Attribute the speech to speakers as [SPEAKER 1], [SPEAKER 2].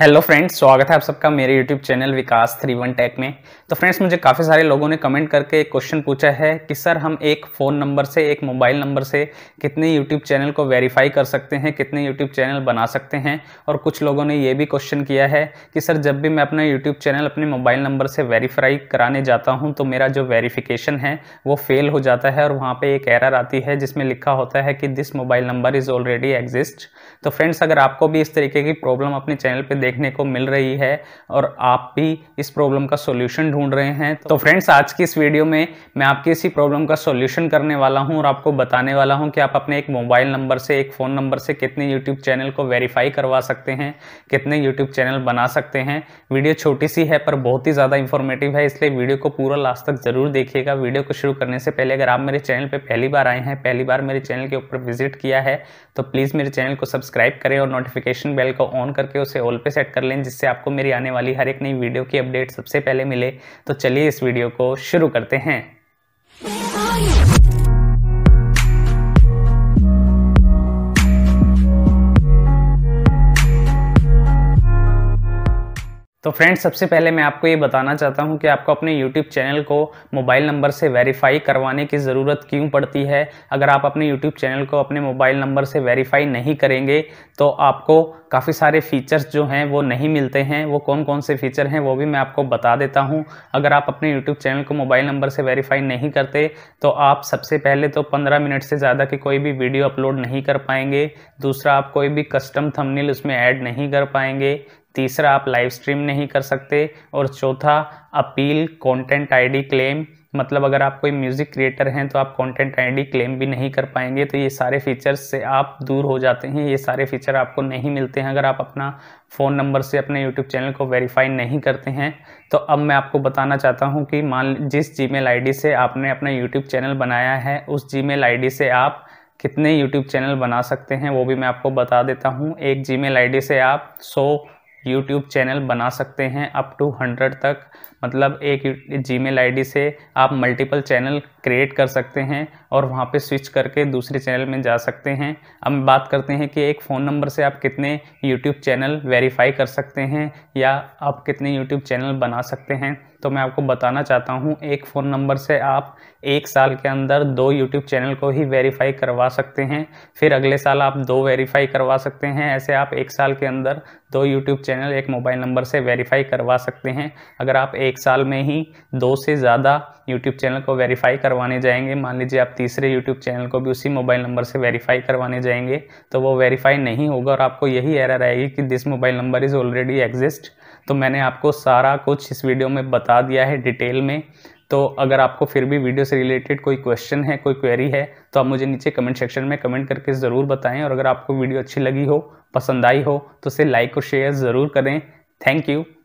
[SPEAKER 1] hello friends स्वागत है आप सबका मेरे YouTube channel Vikas three one tech में तो फ्रेंड्स मुझे काफ़ी सारे लोगों ने कमेंट करके एक क्वेश्चन पूछा है कि सर हम एक फ़ोन नंबर से एक मोबाइल नंबर से कितने यूट्यूब चैनल को वेरीफाई कर सकते हैं कितने यूट्यूब चैनल बना सकते हैं और कुछ लोगों ने ये भी क्वेश्चन किया है कि सर जब भी मैं अपना यूट्यूब चैनल अपने मोबाइल नंबर से वेरीफाई कराने जाता हूँ तो मेरा जो वेरीफिकेशन है वो फेल हो जाता है और वहाँ पर एक एरर आती है जिसमें लिखा होता है कि this mobile number is already exist तो फ्रेंड्स अगर आपको भी इस तरीके की प्रॉब्लम अपने चैनल पर देखने को मिल रही है और आप भी इस प्रॉब्लम का सोल्यूशन ढूंढ रहे हैं तो फ्रेंड्स आज की इस वीडियो में मैं आपकी इसी प्रॉब्लम का सोल्यूशन करने वाला हूं और आपको बताने वाला हूं कि आप अपने एक मोबाइल नंबर से एक फ़ोन नंबर से कितने यूट्यूब चैनल को वेरीफाई करवा सकते हैं कितने यूट्यूब चैनल बना सकते हैं वीडियो छोटी सी है पर बहुत ही ज़्यादा इन्फॉर्मेटिव है इसलिए वीडियो को पूरा लास्ट तक ज़रूर देखिएगा वीडियो को शुरू करने से पहले अगर आप मेरे चैनल पर पहली बार आए हैं पहली बार मेरे चैनल के ऊपर विजिट किया है तो प्लीज़ मेरे चैनल को सब्सक्राइब करें और नोटिफिकेशन बेल को ऑन करके उसे ऑल पे सेट कर लें जिससे आपको मेरी आने वाली हर एक नई वीडियो की अपडेट सबसे पहले मिले तो चलिए इस वीडियो को शुरू करते हैं तो फ्रेंड्स सबसे पहले मैं आपको ये बताना चाहता हूँ कि आपको अपने YouTube चैनल को मोबाइल नंबर से वेरीफाई करवाने की ज़रूरत क्यों पड़ती है अगर आप अपने YouTube चैनल को अपने मोबाइल नंबर से वेरीफाई नहीं करेंगे तो आपको काफ़ी सारे फीचर्स जो हैं वो नहीं मिलते हैं वो कौन कौन से फीचर हैं वो भी मैं आपको बता देता हूँ अगर आप अपने यूट्यूब चैनल को मोबाइल नंबर से वेरीफाई नहीं करते तो आप सबसे पहले तो पंद्रह मिनट से ज़्यादा की कोई भी वीडियो अपलोड नहीं कर पाएंगे दूसरा आप कोई भी कस्टम थमनील उसमें ऐड नहीं कर पाएंगे तीसरा आप लाइव स्ट्रीम नहीं कर सकते और चौथा अपील कंटेंट आईडी क्लेम मतलब अगर आप कोई म्यूज़िक क्रिएटर हैं तो आप कंटेंट आईडी क्लेम भी नहीं कर पाएंगे तो ये सारे फीचर्स से आप दूर हो जाते हैं ये सारे फीचर आपको नहीं मिलते हैं अगर आप अपना फ़ोन नंबर से अपने यूट्यूब चैनल को वेरीफाई नहीं करते हैं तो अब मैं आपको बताना चाहता हूँ कि मान जिस जी मेल से आपने अपना यूट्यूब चैनल बनाया है उस जी मेल से आप कितने यूट्यूब चैनल बना सकते हैं वो भी मैं आपको बता देता हूँ एक जी मेल से आप सौ यूट्यूब चैनल बना सकते हैं अप टू हंड्रेड तक मतलब एक जी मेल आई से आप मल्टीपल चैनल क्रिएट कर सकते हैं और वहाँ पे स्विच करके दूसरे चैनल में जा सकते हैं अब बात करते हैं कि एक फ़ोन नंबर से आप कितने यूट्यूब चैनल वेरीफाई कर सकते हैं या आप कितने यूट्यूब चैनल बना सकते हैं तो मैं आपको बताना चाहता हूँ एक फ़ोन नंबर से आप एक साल के अंदर दो यूट्यूब चैनल को ही वेरीफाई करवा सकते हैं फिर अगले साल आप दो वेरीफाई करवा सकते हैं ऐसे आप एक साल के अंदर दो यूट्यूब चैनल एक मोबाइल नंबर से वेरीफाई करवा सकते हैं अगर आप एक साल में ही दो से ज़्यादा यूट्यूब चैनल को वेरीफाई करवाने जाएंगे मान लीजिए आप तीसरे यूट्यूब चैनल को भी उसी मोबाइल नंबर से वेरीफाई करवाने जाएंगे तो वो वेरीफाई नहीं होगा और आपको यही एरर आएगी कि this mobile number is already exist तो मैंने आपको सारा कुछ इस वीडियो में बता बता दिया है डिटेल में तो अगर आपको फिर भी वीडियो से रिलेटेड कोई क्वेश्चन है कोई क्वेरी है तो आप मुझे नीचे कमेंट सेक्शन में कमेंट करके ज़रूर बताएं और अगर आपको वीडियो अच्छी लगी हो पसंद आई हो तो उसे लाइक और शेयर ज़रूर करें थैंक यू